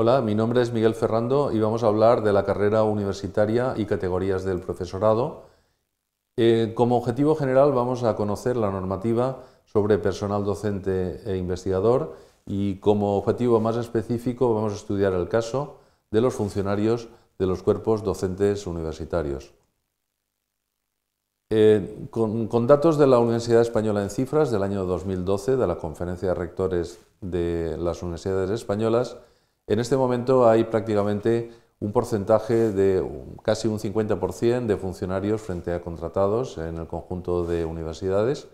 Hola, mi nombre es Miguel Ferrando y vamos a hablar de la carrera universitaria y categorías del profesorado. Eh, como objetivo general vamos a conocer la normativa sobre personal docente e investigador y como objetivo más específico vamos a estudiar el caso de los funcionarios de los cuerpos docentes universitarios. Eh, con, con, datos de la Universidad Española en Cifras del año 2012, de la Conferencia de Rectores de las Universidades Españolas, en este momento hay prácticamente un porcentaje de casi un 50% de funcionarios frente a contratados en el conjunto de universidades,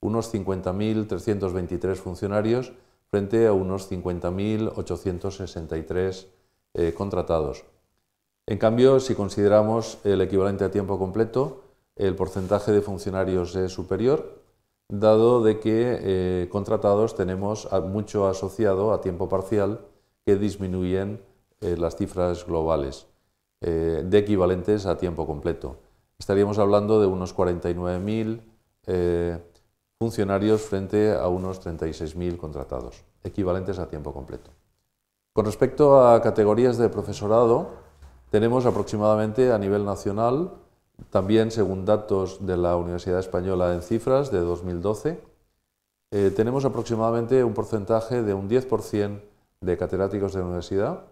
unos 50.323 funcionarios frente a unos 50.863 eh, contratados. En cambio, si consideramos el equivalente a tiempo completo, el porcentaje de funcionarios es superior, dado de que eh, contratados tenemos mucho asociado a tiempo parcial, disminuyen eh, las cifras globales eh, de equivalentes a tiempo completo. Estaríamos hablando de unos 49.000 eh, funcionarios frente a unos 36.000 contratados, equivalentes a tiempo completo. Con respecto a categorías de profesorado, tenemos aproximadamente a nivel nacional, también según datos de la Universidad Española en cifras de 2012, tenemos aproximadamente un porcentaje de un 10% de catedráticos de la universidad,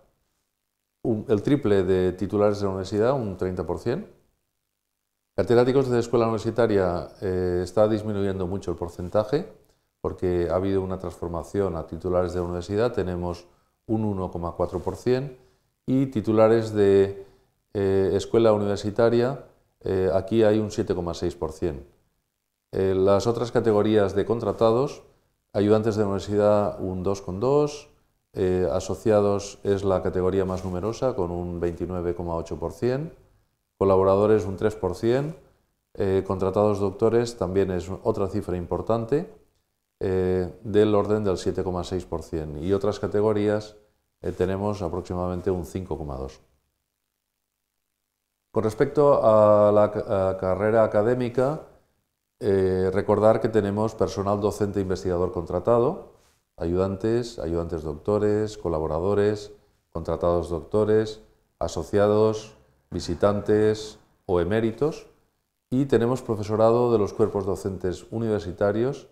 el triple de titulares de la universidad, un 30%. Catedráticos de escuela universitaria eh, está disminuyendo mucho el porcentaje porque ha habido una transformación a titulares de la universidad, tenemos un 1,4% y titulares de eh, escuela universitaria, eh, aquí hay un 7,6%. las otras categorías de contratados, ayudantes de universidad un 2,2%, eh, asociados es la categoría más numerosa, con un 29,8%, colaboradores un 3%, eh, contratados doctores también es otra cifra importante, eh, del orden del 7,6%, y otras categorías tenemos aproximadamente un 5,2%. Con respecto a la carrera académica, recordar que tenemos personal docente e investigador contratado, ayudantes, ayudantes doctores, colaboradores, contratados doctores, asociados, visitantes o eméritos. Y tenemos profesorado de los cuerpos docentes universitarios,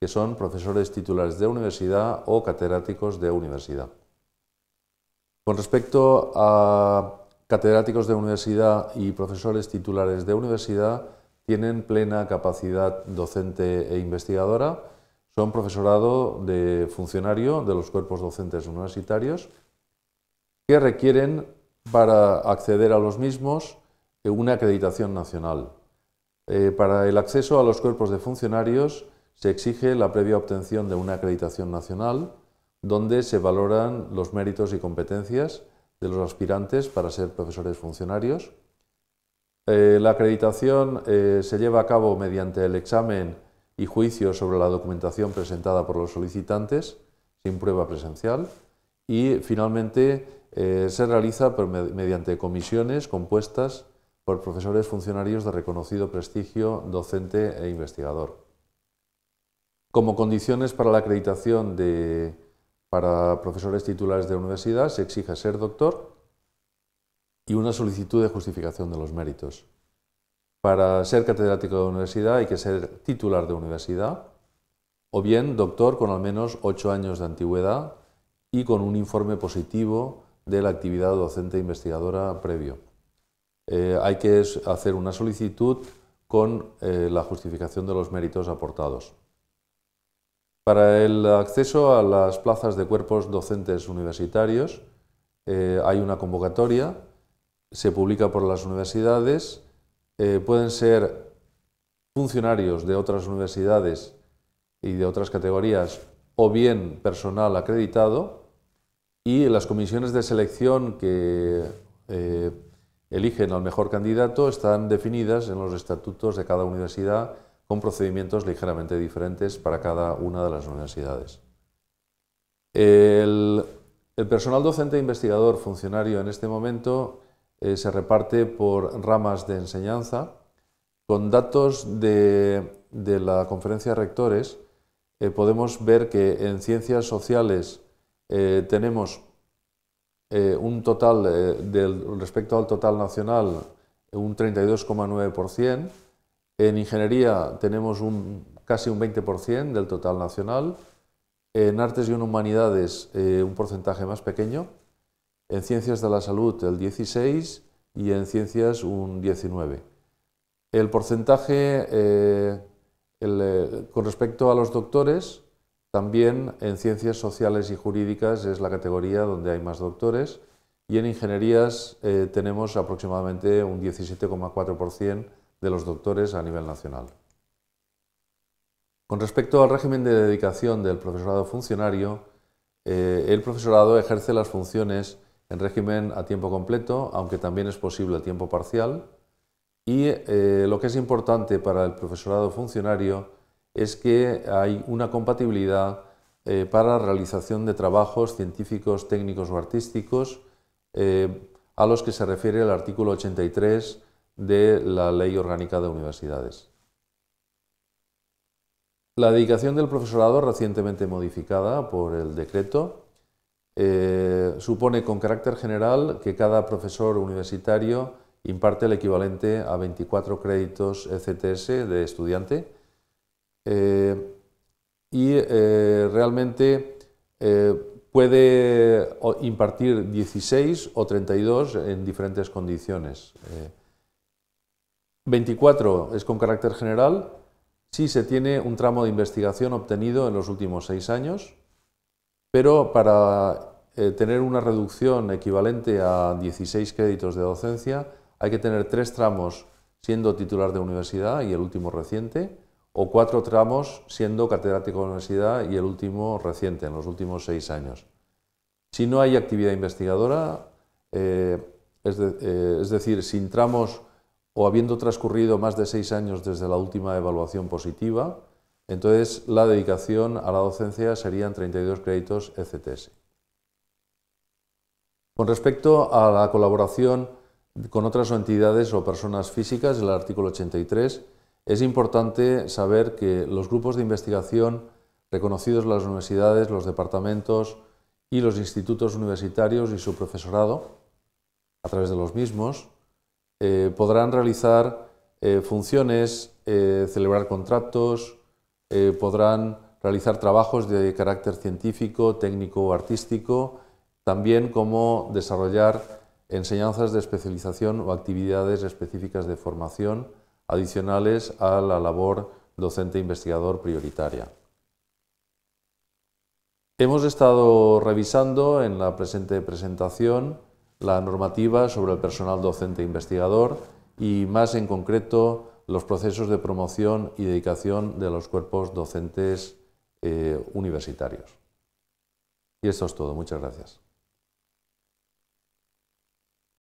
que son profesores titulares de universidad o catedráticos de universidad. Con respecto a catedráticos de universidad y profesores titulares de universidad, tienen plena capacidad docente e investigadora son profesorado de funcionario de los cuerpos docentes universitarios que requieren para acceder a los mismos una acreditación nacional. Eh, para el acceso a los cuerpos de funcionarios se exige la previa obtención de una acreditación nacional donde se valoran los méritos y competencias de los aspirantes para ser profesores funcionarios. Eh, la acreditación eh, se lleva a cabo mediante el examen y juicio sobre la documentación presentada por los solicitantes sin prueba presencial y finalmente eh, se realiza mediante comisiones compuestas por profesores funcionarios de reconocido prestigio docente e investigador. Como condiciones para la acreditación de, para profesores titulares de universidad se exige ser doctor y una solicitud de justificación de los méritos. Para ser catedrático de universidad hay que ser titular de universidad o bien doctor con al menos ocho años de antigüedad y con un informe positivo de la actividad docente investigadora previo. Eh, hay que hacer una solicitud con eh, la justificación de los méritos aportados. Para el acceso a las plazas de cuerpos docentes universitarios eh, hay una convocatoria, se publica por las universidades eh, pueden ser funcionarios de otras universidades y de otras categorías o bien personal acreditado y las comisiones de selección que eh, eligen al mejor candidato están definidas en los estatutos de cada universidad con procedimientos ligeramente diferentes para cada una de las universidades. El, el personal docente e investigador funcionario en este momento eh, se reparte por ramas de enseñanza con datos de, la conferencia de rectores. Eh, podemos ver que en ciencias sociales eh, tenemos un total del, respecto al total nacional un 32,9%, en ingeniería tenemos un, casi un 20% del total nacional, en artes y en humanidades un porcentaje más pequeño en ciencias de la salud el 16 y en ciencias un 19. El porcentaje eh, eh, con respecto a los doctores, también en ciencias sociales y jurídicas es la categoría donde hay más doctores y en ingenierías eh, tenemos aproximadamente un 17,4% de los doctores a nivel nacional. Con respecto al régimen de dedicación del profesorado funcionario, el profesorado ejerce las funciones en régimen a tiempo completo, aunque también es posible a tiempo parcial. Y eh, lo que es importante para el profesorado funcionario es que hay una compatibilidad eh, para realización de trabajos científicos, técnicos o artísticos eh, a los que se refiere el artículo 83 de la Ley Orgánica de Universidades. La dedicación del profesorado recientemente modificada por el decreto eh, supone con carácter general que cada profesor universitario imparte el equivalente a 24 créditos ECTS de estudiante eh, y eh, realmente puede impartir 16 o 32 en diferentes condiciones. 24 es con carácter general si se tiene un tramo de investigación obtenido en los últimos seis años, pero para eh, tener una reducción equivalente a 16 créditos de docencia, hay que tener tres tramos siendo titular de universidad y el último reciente, o cuatro tramos siendo catedrático de universidad y el último reciente, en los últimos seis años. Si no hay actividad investigadora, eh, es, eh, es decir, sin tramos o habiendo transcurrido más de seis años desde la última evaluación positiva, entonces la dedicación a la docencia serían 32 créditos ECTS. Con respecto a la colaboración con otras entidades o personas físicas, el artículo 83, es importante saber que los grupos de investigación reconocidos las universidades, los departamentos y los institutos universitarios y su profesorado, a través de los mismos, eh, podrán realizar eh, funciones, eh, celebrar contratos, podrán realizar trabajos de carácter científico, técnico o artístico, también cómo desarrollar enseñanzas de especialización o actividades específicas de formación adicionales a la labor docente investigador prioritaria. Hemos estado revisando en la presente presentación la normativa sobre el personal docente investigador y más en concreto los procesos de promoción y dedicación de los cuerpos docentes eh, universitarios. Y esto es todo. Muchas gracias.